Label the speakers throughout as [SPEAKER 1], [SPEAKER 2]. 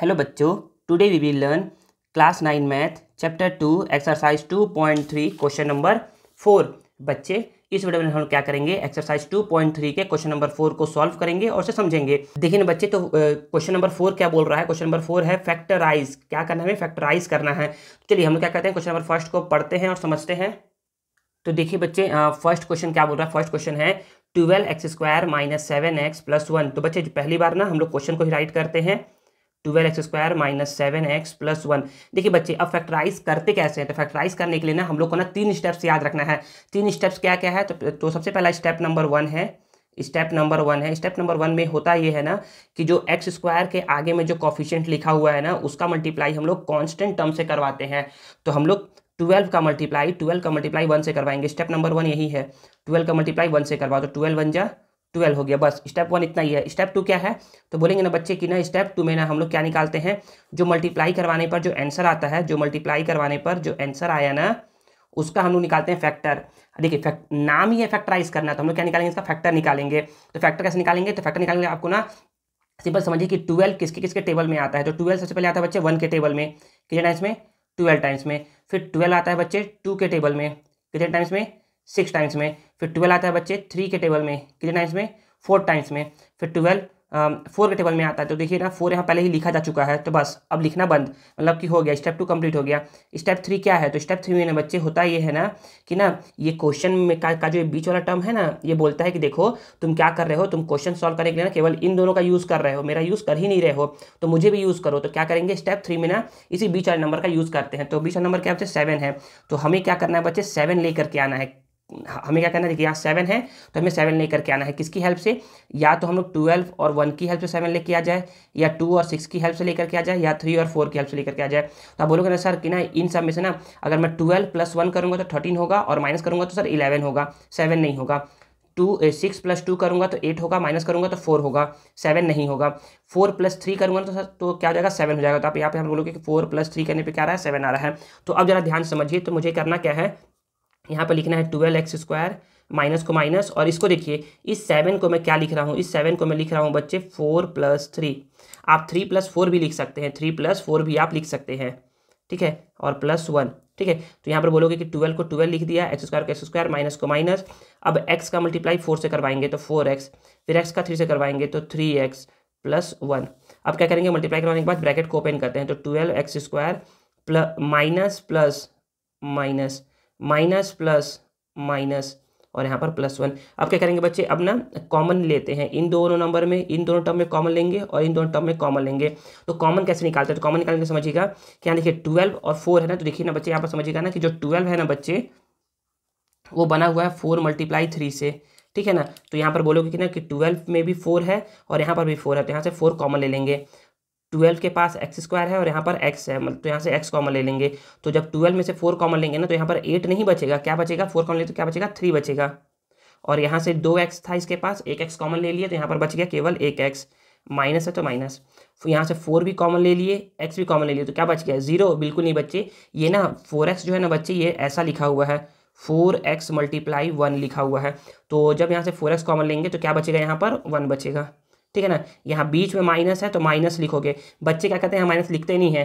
[SPEAKER 1] hello बच्चों today we will learn class nine math chapter two exercise two point three question number four बच्चे इस video में हम क्या करेंगे एक्सरसाइज टू पॉइंट थ्री के क्वेश्चन नंबर फोर को सॉल्व करेंगे और उसे समझेंगे देखिए ना बच्चे तो क्वेश्चन नंबर फोर क्या बोल रहा है क्वेश्चन नंबर फोर है फैक्टराइज क्या करना है हमें फैक्टराइज करना है तो चलिए हम लोग क्या करते हैं क्वेश्चन नंबर फर्स्ट को पढ़ते हैं और समझते हैं तो देखिए बच्चे फर्स्ट क्वेश्चन क्या बोल रहा है फर्स्ट क्वेश्चन है twelve x square minus seven x plus one तो बच्चे पहली बार ना हम लोग क्वेश्चन को ही राइट करते हैं twelve x square minus seven x plus one देखिए बच्चे अब फैक्टराइज करते कैसे हैं तो फैक्टराइज करने के लिए ना हम लोग को ना तीन स्टेप्स याद रखना है तीन स्टेप्स क्या क्या है तो, तो सबसे पहला स्टेप नंबर वन है स्टेप नंबर वन है स्टेप नंबर वन में होता ये है ना कि जो एक्स स्क्वायर के आगे में जो कॉफिशेंट लिखा हुआ है ना उसका मल्टीप्लाई हम लोग कॉन्स्टेंट टर्म से करवाते हैं तो हम लोग ट्वेल्व का मल्टीप्लाई ट्वेल्व का मल्टीप्लाई वन से करवाएंगे स्टेप नंबर वन यही है ट्वेल्व का मल्टीप्लाई वन से करवा दो तो ट्वेल्व वन जा ट्वेल्व हो गया बस स्टेप वन इतना ही है स्टेप टू क्या है तो बोलेंगे ना बच्चे कि ना स्टेप टू में ना हम लोग क्या निकालते हैं जो मल्टीप्लाई करवाने पर जो आंसर आता है जो मल्टीप्लाई करवाने पर जो आंसर आया ना उसका हम लोग निकालते हैं फैक्टर देखिए फैक्ट नाम ही है फैक्टराइज करना तो हम लोग क्या निकालेंगे इसका फैक्टर निकालेंगे तो फैक्टर कैसे निकालेंगे तो फैक्टर निकालेंगे आपको ना सिंपल समझिए कि ट्वेल्व किसके किसके टेबल में आता है तो ट्वेल्व सबसे पहले आता है बच्चे वन के टेबल में कितने टाइम्स में ट्वेल्व टाइम्स में फिर ट्वेल्व आता है बच्चे टू के टेबल में कितने टाइम्स में सिक्स टाइम्स में फिर ट्वेल्व आता है बच्चे थ्री के टेबल में कितने टाइम्स में फोर टाइम्स में फिर ट्वेल्व फोर um, के टेबल में आता है तो देखिए ना फोर यहाँ पहले ही लिखा जा चुका है तो बस अब लिखना बंद मतलब कि हो गया स्टेप टू कंप्लीट हो गया स्टेप थ्री क्या है तो स्टेप थ्री में ना बच्चे होता ये है ना कि ना ये क्वेश्चन में का, का जो बीच वाला टर्म है ना ये बोलता है कि देखो तुम क्या कर रहे हो तुम क्वेश्चन सॉल्व करने के लिए ना केवल इन दोनों का यूज़ कर रहे हो मेरा यूज़ कर ही नहीं रहे हो तो मुझे भी यूज़ करो तो क्या करेंगे स्टेप थ्री में ना इसी बीच वाले नंबर का यूज़ करते हैं तो बीच वाला नंबर क्या बच्चे सेवन है तो हमें क्या करना है बच्चे सेवन ले करके आना है हमें क्या करना है देखिए यहाँ सेवन है तो हमें सेवन लेकर के आना है किसकी हेल्प से या तो हम लोग ट्वेल्व और वन की हेल्प से सेवन लेके आ जाए या टू और सिक्स की हेल्प से लेकर के आ जाए या थ्री और फोर की हेल्प से लेकर के आ जाए तो आप बोलोगे ना सर कि ना इन सब में से ना अगर मैं ट्वेल्व प्लस वन करूँगा तो थर्टीन होगा और माइनस करूँगा तो सर इलेवन होगा सेवन नहीं होगा टू सिक्स प्लस टू करूँगा तो एट होगा माइनस करूँगा तो फोर होगा सेवन नहीं होगा फोर प्लस थ्री करूँगा तो सर तो क्या हो जाएगा सेवन हो जाएगा तो आप यहाँ पे हम बोलोगे कि फोर प्लस थ्री करने पे क्या आ रहा है सेवन आ रहा है तो अब जरा ध्यान समझिए तो मुझे करना क्या है यहाँ पर लिखना है ट्वेल्व एक्स स्क्वायर माइनस को माइनस और इसको देखिए इस सेवन को मैं क्या लिख रहा हूँ इस सेवन को मैं लिख रहा हूँ बच्चे फोर प्लस थ्री आप थ्री प्लस फोर भी लिख सकते हैं थ्री प्लस फोर भी आप लिख सकते हैं ठीक है और प्लस वन ठीक है तो यहाँ पर बोलोगे कि ट्वेल्व को ट्वेल्व लिख दिया एक्स स्क्वायर को एक्स स्क्वायर माइनस को माइनस अब एक्स का मल्टीप्लाई फोर से करवाएंगे तो फोर एक्स फिर एक्स का थ्री से करवाएंगे तो थ्री एक्स प्लस वन अब क्या करेंगे मल्टीप्लाई करवाने के बाद ब्रैकेट को ओपन करते हैं तो twelve x square plus minus plus minus minus plus minus और यहाँ पर प्लस वन अब क्या करेंगे बच्चे अब ना कॉमन लेते हैं इन दोनों नंबर में इन दोनों टर्म में कॉमन लेंगे और इन दोनों टर्म में कॉमन लेंगे तो कॉमन कैसे निकालते हैं तो कॉमन निकालने समझिएगा कि यहाँ देखिए ट्वेल्व और फोर है ना तो देखिए ना बच्चे यहाँ पर समझिएगा ना कि जो ट्वेल्व है ना बच्चे वो बना हुआ है फोर मल्टीप्लाई थ्री से ठीक है ना तो यहाँ पर बोलोगे कि ना कि ट्वेल्व में भी फोर है और यहाँ पर भी फोर है तो यहाँ से फोर कॉमन ले लेंगे ट्वेल्व के पास एक्स स्क्वायर है और यहाँ पर एक्स है मतलब तो यहाँ से एक्स कॉमन ले लेंगे तो जब ट्वेल्व में से फोर कॉमन लेंगे ना तो यहाँ पर एट नहीं बचेगा क्या बचेगा फोर कॉमन ले तो क्या बचेगा थ्री बचेगा और यहाँ से दो एक्स था इसके पास एक एक्स कॉमन ले लिए तो यहाँ पर बच गया केवल एक एक्स माइनस है तो माइनस यहाँ से फोर भी कॉमन ले लिए एक्स भी कॉमन ले लिए तो क्या बच गया जीरो बिल्कुल नहीं बच्चे ये ना फोर एक्स जो है ना बच्चे ये ऐसा लिखा हुआ है फोर एक्स मल्टीप्लाई वन लिखा हुआ है तो जब यहाँ से फोर एक्स कॉमन लेंगे तो क्या बचेगा यहाँ पर वन बचेगा ठीक है ना यहाँ बीच में माइनस है तो माइनस लिखोगे बच्चे क्या कहते हैं माइनस लिखते नहीं है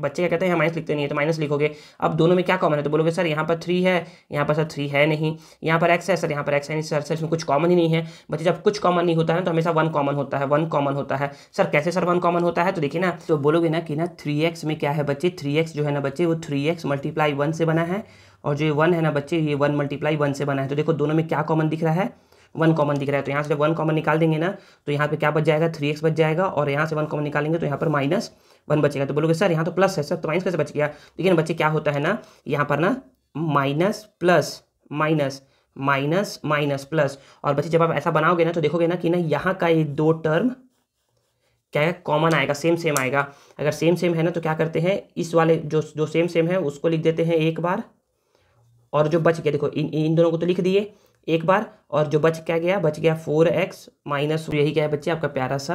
[SPEAKER 1] बच्चे क्या कहते हैं माइनस लिखते नहीं है तो माइनस लिखोगे अब दोनों में क्या कॉमन है तो बोलोगे सर यहाँ पर थ्री है यहाँ पर सर थ्री है नहीं यहाँ पर एक्स है सर यहाँ पर एक्स है नहीं सर सर इसमें कुछ कॉमन ही नहीं है बच्चे जब कुछ कॉमन नहीं होता है तो हमेशा वन कॉमन होता है वन कॉमन होता है सर कैसे सर वन कॉमन होता है तो देखिए ना तो बोलोगे ना कि ना थ्री एक्स में क्या है बच्चे थ्री एक्स जो है ना बच्चे वो थ्री एक्स मल्टीप्लाई वन से बना है और जो ये वन है ना बच्चे ये वन मल्टीप्लाई वन से बना है तो देखो दोनों में क्या कॉमन दिख रहा है वन कॉमन दिख रहा है तो यहाँ से जब वन कॉमन निकाल देंगे ना तो यहाँ पे क्या बच जाएगा थ्री एक्स बच जाएगा और यहाँ से वन कॉमन निकालेंगे तो यहाँ पर माइनस वन बचेगा तो बोलोगे सर यहाँ तो प्लस है सर तो माइनस कैसे बच गया लेकिन तो बच्चे क्या होता है ना यहाँ पर ना minus plus minus minus minus plus और बच्चे जब आप ऐसा बनाओगे ना तो देखोगे ना कि ना यहाँ का ये दो टर्म क्या है कॉमन आएगा सेम सेम आएगा अगर सेम सेम है ना तो क्या करते हैं इस वाले जो जो सेम सेम है उसको लिख देते हैं एक बार और जो बच गया देखो इन इन दोनों को तो लिख दिए एक बार और जो बच क्या गया बच गया फोर एक्स माइनस यही क्या है बच्चे आपका प्यारा सा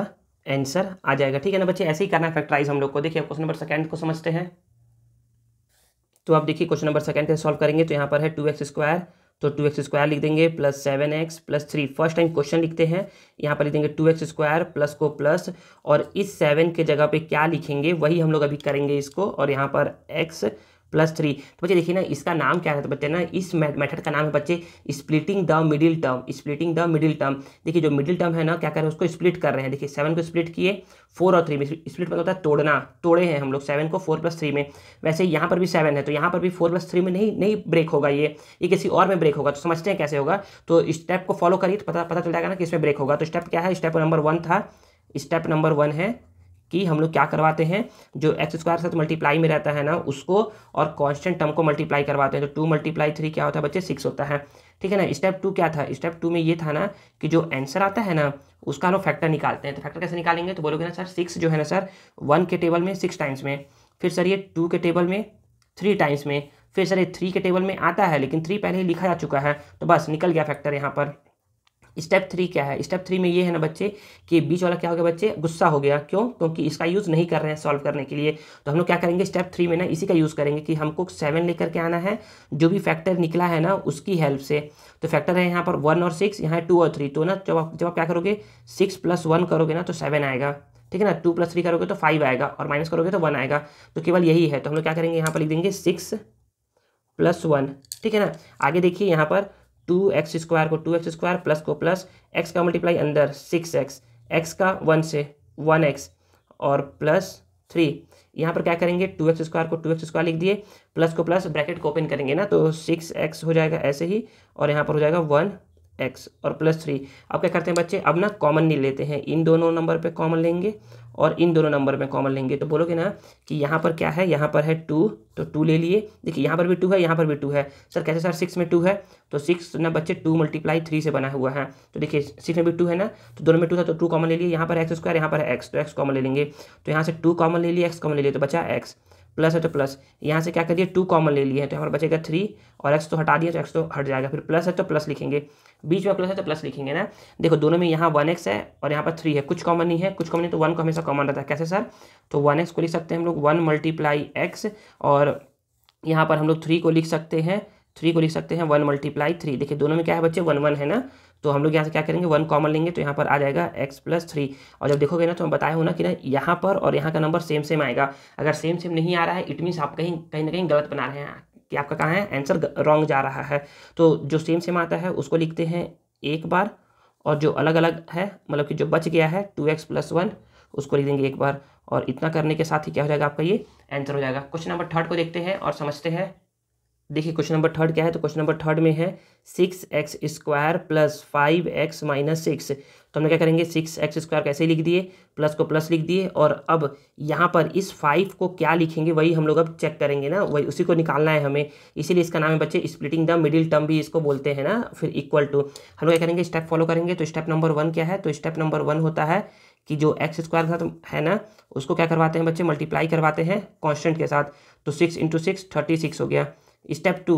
[SPEAKER 1] आंसर आ जाएगा ठीक है ना बच्चे ऐसे ही करना है फैक्टराइज हम लोग को देखिए क्वेश्चन नंबर सेकंड को समझते हैं तो आप देखिए क्वेश्चन नंबर सेकंड कैसे सॉल्व करेंगे तो यहाँ पर है टू एक्स स्क्वायर तो टू एक्स स्क्वायर लिख देंगे plus seven x plus three first time question लिखते हैं यहाँ पर लिख देंगे टू एक्स स्क्वायर प्लस को प्लस और इस सेवन के जगह पे क्या लिखेंगे वही हम लोग अभी करेंगे इसको और यहाँ पर एक्स प्लस थ्री तो बच्चे देखिए ना इसका नाम क्या है तो बच्चे ना इस मेथड का नाम है बच्चे splitting the middle term splitting the middle term देखिए जो मिडिल टर्म है ना क्या कर रहे हैं उसको स्प्लिट कर रहे हैं देखिए सेवन को स्प्लिट किए फोर और थ्री में स्प्लिट मतलब होता है तोड़ना तोड़े हैं हम लोग सेवन को फोर प्लस थ्री में वैसे यहाँ पर भी सेवन है तो यहाँ पर भी फोर प्लस थ्री में नहीं नहीं ब्रेक होगा ये ये किसी और में ब्रेक होगा तो समझते हैं कैसे होगा तो स्टेप को फॉलो करिए तो पता पता चल जाएगा ना कि इसमें ब्रेक होगा तो स्टेप क्या है स्टेप नंबर वन था स्टेप नंबर वन है कि हम लोग क्या करवाते हैं जो एक्स स्क्वायर साथ मल्टीप्लाई में रहता है ना उसको और कॉन्स्टेंट टर्म को मल्टीप्लाई करवाते हैं तो टू मल्टीप्लाई थ्री क्या होता है बच्चे सिक्स होता है ठीक है ना स्टेप टू क्या था स्टेप टू में ये था ना कि जो आंसर आता है ना उसका हम लोग फैक्टर निकालते हैं तो फैक्टर कैसे निकालेंगे तो बोलोगे ना सर सिक्स जो है ना सर वन के टेबल में सिक्स टाइम्स में फिर सर ये टू के टेबल में थ्री टाइम्स में फिर सर ये थ्री के टेबल में आता है लेकिन थ्री पहले ही लिखा जा चुका है तो बस निकल गया फैक्टर यहाँ पर स्टेप थ्री क्या है स्टेप थ्री में ये है ना बच्चे कि बीच वाला क्या हो गया बच्चे गुस्सा हो गया क्यों क्योंकि इसका यूज़ नहीं कर रहे हैं सॉल्व करने के लिए तो हम लोग क्या करेंगे स्टेप थ्री में ना इसी का यूज़ करेंगे कि हमको सेवन लेकर के आना है जो भी फैक्टर निकला है ना उसकी हेल्प से तो फैक्टर है यहाँ पर वन और सिक्स यहाँ टू और थ्री तो ना जब आप जब आप क्या करोगे सिक्स प्लस वन करोगे ना तो सेवन आएगा ठीक है ना टू प्लस थ्री करोगे तो फाइव आएगा और माइनस करोगे तो वन आएगा तो केवल यही है तो हम लोग क्या करेंगे यहाँ पर लिख देंगे सिक्स प्लस वन ठीक है ना आगे देखिए यहाँ पर टू एक्स स्क्वायर को टू एक्स स्क्वायर प्लस को प्लस एक्स का मल्टीप्लाई अंदर सिक्स एक्स एक्स का वन से वन एक्स और प्लस थ्री यहाँ पर क्या करेंगे टू एक्स स्क्वायर को टू एक्स स्क्वायर लिख दिए प्लस को प्लस ब्रैकेट को ओपन करेंगे ना तो सिक्स एक्स हो जाएगा ऐसे ही और यहाँ पर हो जाएगा वन एक्स और प्लस थ्री अब क्या करते हैं बच्चे अब ना कॉमन नहीं लेते हैं इन दोनों नंबर पे कॉमन लेंगे और इन दोनों नंबर में कॉमन लेंगे तो बोलोगे ना कि यहाँ पर क्या है यहाँ पर है टू तो टू ले लिए देखिए यहाँ पर भी टू है यहाँ पर भी टू है सर कैसे सर सिक्स में टू है तो सिक्स ना बच्चे टू मल्टीप्लाई थ्री से बना हुआ है तो देखिए सिक्स में भी टू है ना तो दोनों में टू था तो टू कॉमन ले लिए यहाँ पर एक्स स्क्वायर यहाँ पर है एक्स तो एक्स कॉमन ले लेंगे तो यहाँ से टू कॉमन ले लिए एक्स कॉमन ले लिए तो बच्चा एक्स प्लस है तो प्लस यहाँ से क्या कर दिया टू कॉमन ले लिए हैं तो हमारा बचेगा थ्री और एक्स तो हटा दिया तो एक्स तो हट जाएगा फिर प्लस है तो प्लस लिखेंगे बीच में प्लस है तो प्लस लिखेंगे ना देखो दोनों में यहाँ वन एक्स है और यहाँ पर थ्री है कुछ कॉमन नहीं है कुछ कॉमन नहीं तो वन को हमेशा कॉमन रहता है कैसे सर तो वन एक्स को लिख सकते हैं हम लोग वन मल्टीप्लाई एक्स और यहाँ पर हम लोग थ्री को लिख सकते हैं थ्री को लिख सकते हैं वन मल्टीप्लाई थ्री देखिए दोनों में क्या है बच्चे वन वन है ना तो हम लोग यहाँ से क्या करेंगे वन कॉमन लेंगे तो यहाँ पर आ जाएगा एक्स प्लस थ्री और जब देखोगे ना तो हम बताए हो ना कि ना यहाँ पर और यहाँ का नंबर सेम सेम आएगा अगर सेम सेम नहीं आ रहा है इट मीन्स आप कहीं कहीं ना कहीं गलत बना रहे हैं कि आपका कहाँ है आंसर रॉन्ग जा रहा है तो जो सेम सेम आता है उसको लिखते हैं एक बार और जो अलग अलग है मतलब कि जो बच गया है टू एक्स प्लस वन उसको लिख देंगे एक बार और इतना करने के साथ ही क्या हो जाएगा आपका ये आंसर हो जाएगा क्वेश्चन नंबर थर्ड को देखते हैं और समझते हैं देखिए क्वेश्चन नंबर थर्ड क्या है तो क्वेश्चन नंबर थर्ड में है six x square plus five x minus six तो हमने क्या करेंगे सिक्स एक्स स्क्वायर कैसे लिख दिए प्लस को प्लस लिख दिए और अब यहाँ पर इस फाइव को क्या लिखेंगे वही हम लोग अब चेक करेंगे ना वही उसी को निकालना है हमें इसीलिए इसका नाम है बच्चे स्प्लिटिंग द मिडिल टर्म भी इसको बोलते हैं ना फिर इक्वल टू हम लोग क्या करेंगे स्टेप फॉलो करेंगे तो स्टेप नंबर वन क्या है तो स्टेप नंबर वन होता है कि जो एक्स स्क्वायर साथ है ना उसको क्या करवाते हैं बच्चे मल्टीप्लाई करवाते हैं कॉन्स्टेंट के साथ तो six into six thirty six हो गया स्टेप टू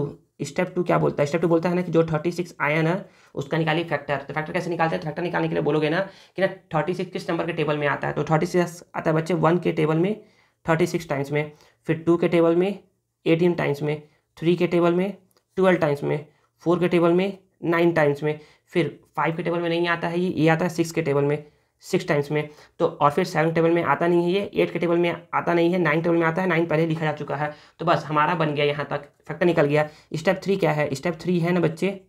[SPEAKER 1] स्टेप टू क्या बोलता है स्टेप टू बोलता है ना कि जो थर्टी सिक्स आयन है उसका निकालिए फैक्टर तो फैक्टर कैसे निकालते हैं फैक्टर तो निकालने के लिए बोलोगे ना कि ना थर्टी सिक्स किस नंबर के टेबल में आता है तो थर्टी सिक्स आता है बच्चे वन के टेबल में थर्टी सिक्स टाइम्स में फिर टू के टेबल में एटीन टाइम्स में थ्री के टेबल में ट्वेल्व टाइम्स में फोर के टेबल में नाइन टाइम्स में फिर फाइव के टेबल में नहीं आता है ये ये आता है सिक्स के टेबल में सिक्स टाइम्स में तो और फिर सेवन टेबल में आता नहीं है ये एट के टेबल में आता नहीं है नाइन टेबल में आता है नाइन पहले लिखा जा चुका है तो बस हमारा बन गया यहाँ तक फैक्टर निकल गया स्टेप थ्री क्या है स्टेप थ्री है ना बच्चे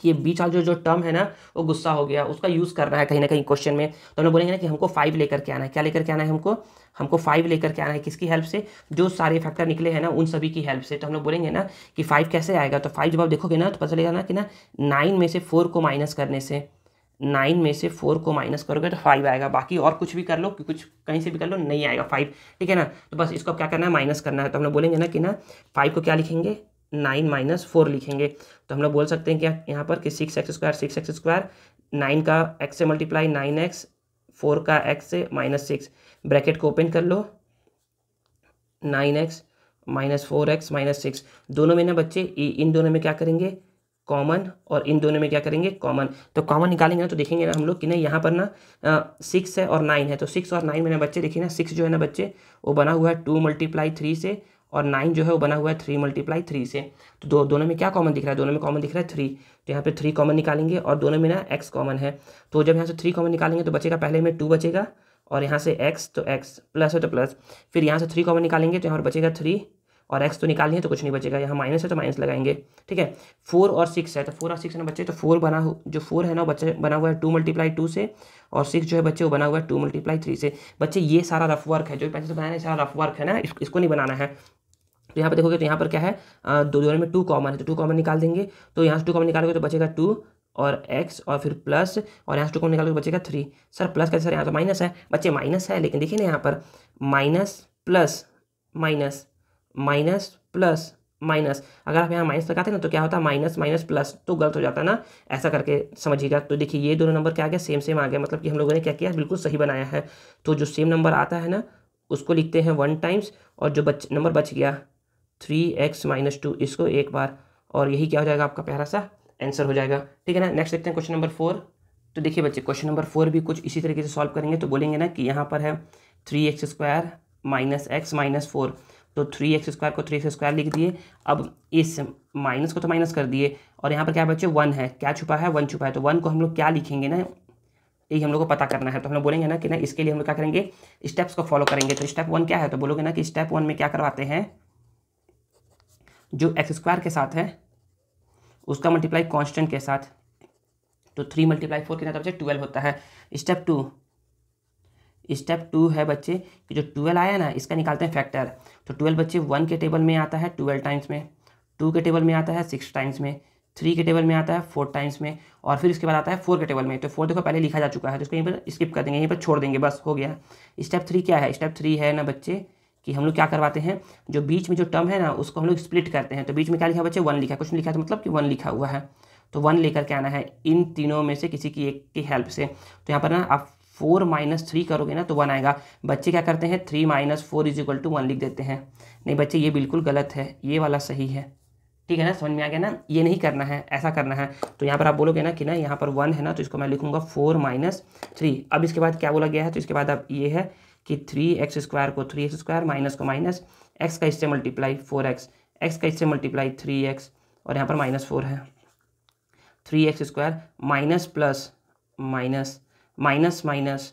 [SPEAKER 1] कि ये बीच वाला जो जो टर्म है ना वो गुस्सा हो गया उसका यूज़ करना है कहीं ना कहीं क्वेश्चन में तो हम लोग बोलेंगे ना कि हमको फाइव लेकर के आना है क्या लेकर के आना है हमको हमको फाइव लेकर के आना है किसकी हेल्प से जो सारे फैक्टर निकले हैं ना उन सभी की हेल्प से तो हम लोग बोलेंगे ना कि फाइव कैसे आएगा तो फाइव जब आप देखोगे ना तो पता चलेगा ना कि ना नाइन में से फोर को माइनस करने से नाइन में से फोर को माइनस करोगे तो फाइव आएगा बाकी और कुछ भी कर लो कि कुछ कहीं से भी कर लो नहीं आएगा फाइव ठीक है ना तो बस इसको क्या करना है माइनस करना है तो हम लोग बोलेंगे ना कि ना फाइव को क्या लिखेंगे नाइन माइनस फोर लिखेंगे तो हम लोग बोल सकते हैं कि यहाँ पर कि six x square six x square nine का एक्स से मल्टीप्लाई नाइन एक्स फोर का एक्स से माइनस सिक्स ब्रैकेट को ओपन कर लो nine x minus four x minus six दोनों में ना बच्चे इन दोनों में क्या करेंगे कॉमन और इन दोनों में क्या करेंगे कॉमन तो कॉमन निकालेंगे ना तो देखेंगे ना हम लोग कि ना यहाँ पर ना सिक्स है और नाइन है तो सिक्स और नाइन में ना बच्चे देखिए ना सिक्स जो है ना बच्चे वो बना हुआ है टू मल्टीप्लाई थ्री से और नाइन जो है वो बना हुआ है थ्री मल्टीप्लाई थ्री से तो दो दोनों में क्या कॉमन दिख रहा है दोनों में कॉमन दिख रहा है थ्री तो यहाँ पे थ्री कॉमन निकालेंगे और दोनों में ना एक्स कॉमन है तो जब यहाँ से थ्री कॉमन निकालेंगे तो बचेगा पहले में टू बचेगा और यहाँ से एक्स तो एक्स प्लस है तो प्लस फिर यहाँ से थ्री कॉमन निकालेंगे तो यहाँ पर बचेगा थ्री और एक्स तो निकालनी है तो कुछ नहीं बचेगा यहाँ माइनस है तो माइनस लगाएंगे ठीक है फोर और सिक्स है तो फोर और सिक्स है ना बच्चे तो फोर बना जो फोर है ना बच्चे बना हुआ है टू मल्टीप्लाई टू से और सिक्स जो है बच्चे वो बना हुआ है टू मल्टीप्लाई थ्री से बच्चे ये सारा रफ वर्क है जो पैसे बनाया है सारा रफ वर्क है ना इस, इसको नहीं बनाना है तो यहाँ पर देखोगे तो यहाँ पर क्या है दो दोनों में टू कॉमन है तो टू कॉमन निकाल देंगे तो यहाँ से टू कॉमन निकालोगे तो बचेगा टू और एक्स और फिर प्लस और यहाँ से टू कॉमन निकालोगे तो बचेगा थ्री सर प्लस कैसे सर यहाँ तो माइनस है बच्चे माइनस है लेकिन देखिए ना यहाँ पर minus plus minus minus plus minus अगर आप यहाँ माइनस लगाते हैं ना तो क्या होता है माइनस माइनस प्लस तो गलत हो जाता है ना ऐसा करके समझिएगा तो देखिए ये दोनों नंबर क्या आ गया सेम सेम आ गया मतलब कि हम लोगों ने क्या किया बिल्कुल सही बनाया है तो जो सेम नंबर आता है ना उसको लिखते हैं वन टाइम्स और जो बच नंबर बच गया थ्री एक्स माइनस टू इसको एक बार और यही क्या हो जाएगा आपका प्यारा सा आंसर हो जाएगा ठीक है ना नेक्स्ट देखते हैं क्वेश्चन नंबर फोर तो देखिए बच्चे क्वेश्चन नंबर फोर भी कुछ इसी तरीके से सॉल्व करेंगे तो बोलेंगे ना कि यहाँ पर है three x square minus x minus four तो थ्री एक्स स्क्वायर को थ्री एक्स स्क्वायर लिख दिए अब इस माइनस को तो माइनस कर दिए और यहाँ पर क्या बच्चे वन है क्या छुपा है वन छुपा है तो वन को हम लोग क्या लिखेंगे ना यही हम लोग को पता करना है तो हम लोग बोलेंगे ना कि ना इसके लिए हम लोग क्या करेंगे स्टेप्स को फॉलो करेंगे तो स्टेप वन क्या है तो बोलोगे ना कि स्टेप वन में क्या करवाते हैं जो एक्स स्क्वायर के साथ है उसका मल्टीप्लाई कॉन्स्टेंट के साथ तो थ्री मल्टीप्लाई फोर कितना बच्चे ट्वेल्व होता है स्टेप टू स्टेप टू है बच्चे कि जो ट्वेल्व आया ना इसका निकालते हैं फैक्टर तो ट्वेल्व बच्चे वन के टेबल में आता है ट्वेल्व टाइम्स में टू के टेबल में आता है सिक्स टाइम्स में थ्री के टेबल में आता है फोर टाइम्स में और फिर इसके बाद आता है फोर के टेबल में तो फोर देखो पहले लिखा जा चुका है तो इसको यहीं पर स्किप कर देंगे यहीं पर छोड़ देंगे बस हो गया स्टेप थ्री क्या है स्टेप थ्री है ना बच्चे कि हम लोग क्या करवाते हैं जो बीच में जो टर्म है ना उसको हम लोग स्प्लिट करते हैं तो बीच में क्या लिखा बच्चे वन लिखा कुछ लिखा था तो मतलब कि वन लिखा हुआ है तो वन लेकर के आना है इन तीनों में से किसी की एक की हेल्प से तो यहाँ पर ना आप फोर माइनस थ्री करोगे ना तो वन आएगा बच्चे क्या करते हैं three minus four is equal to one लिख देते हैं नहीं बच्चे ये बिल्कुल गलत है ये वाला सही है ठीक है ना समझ में आ गया ना ये नहीं करना है ऐसा करना है तो यहाँ पर आप बोलोगे ना कि ना यहाँ पर वन है ना तो इसको मैं लिखूंगा फोर माइनस थ्री अब इसके बाद क्या बोला गया है तो इसके बाद अब ये है कि थ्री एक्स स्क्वायर को थ्री एक्स स्क्वायर माइनस को माइनस एक्स का इससे मल्टीप्लाई फोर एक्स एक्स का इससे मल्टीप्लाई थ्री एक्स और यहाँ पर माइनस फोर है three x square minus plus minus minus minus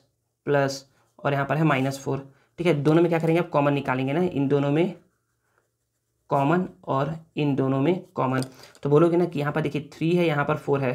[SPEAKER 1] plus और यहाँ पर है माइनस फोर ठीक है दोनों में क्या करेंगे आप कॉमन निकालेंगे ना इन दोनों में कॉमन और इन दोनों में कॉमन तो बोलोगे ना कि यहाँ पर देखिए थ्री है यहाँ पर फोर है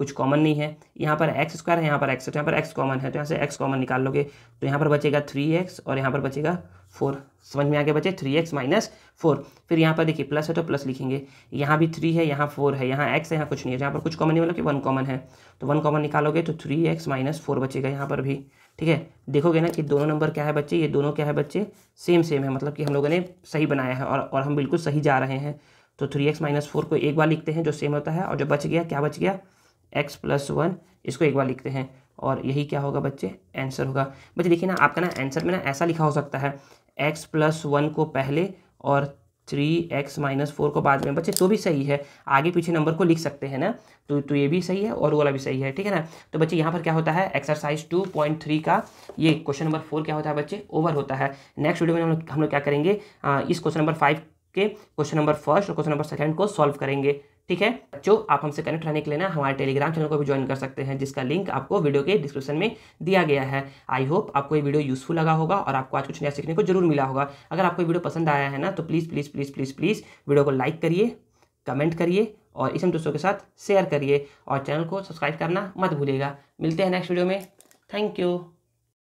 [SPEAKER 1] कुछ कॉमन नहीं है यहाँ पर एक्स स्क्वायर है यहाँ पर एक्स तो यहाँ पर एक्स कॉमन है तो यहाँ से एक्स कॉमन निकाल लोगे तो यहाँ पर बचेगा थ्री एक्स और यहाँ पर बचेगा फोर समझ में आगे बचे थ्री एक्स माइनस फोर फिर यहाँ पर देखिए प्लस है तो प्लस लिखेंगे यहाँ भी थ्री है यहाँ फोर है यहाँ एक्स है यहाँ कुछ नहीं है तो यहाँ पर कुछ कॉमन नहीं मतलब कि वन कॉमन है तो वन कॉमन निकालोगे तो थ्री एक्स माइनस फोर बचेगा यहाँ पर भी ठीक है देखोगे ना कि दोनों नंबर क्या है बच्चे ये दोनों क्या है बच्चे सेम सेम है मतलब कि हम लोगों ने सही बनाया है और और हम बिल्कुल सही जा रहे हैं तो थ्री एक्स माइनस फोर को एक बार लिखते हैं जो सेम होता है और जो बच गया क्या बच गया एक्स प्लस वन इसको एक बार लिखते हैं और यही क्या होगा बच्चे आंसर होगा बच्चे देखिए ना आपका ना आंसर में ना ऐसा लिखा हो सकता है एक्स प्लस वन को पहले और थ्री एक्स माइनस फोर को बाद में बच्चे तो भी सही है आगे पीछे नंबर को लिख सकते हैं ना तो तो ये भी सही है और वाला भी सही है ठीक है ना तो बच्चे यहाँ पर क्या होता है एक्सरसाइज टू पॉइंट थ्री का ये क्वेश्चन नंबर फोर क्या होता है बच्चे ओवर होता है नेक्स्ट वीडियो में हम लोग क्या करेंगे आ, इस क्वेश्चन नंबर फाइव के क्वेश्चन नंबर फर्स्ट और क्वेश्चन नंबर सेकेंड को सॉल्व करेंगे ठीक है बच्चों आप हमसे कनेक्ट रहने के लिए ना हमारे टेलीग्राम चैनल को भी ज्वाइन कर सकते हैं जिसका लिंक आपको वीडियो के डिस्क्रिप्शन में दिया गया है आई होप आपको ये वीडियो यूज़फुल लगा होगा और आपको आज कुछ नया सीखने को जरूर मिला होगा अगर आपको वीडियो पसंद आया है ना तो please please please please please video को लाइक करिए कमेंट करिए और इसमें दोस्तों के साथ शेयर करिए और चैनल को सब्सक्राइब करना मत भूलिएगा मिलते हैं नेक्स्ट वीडियो में थैंक यू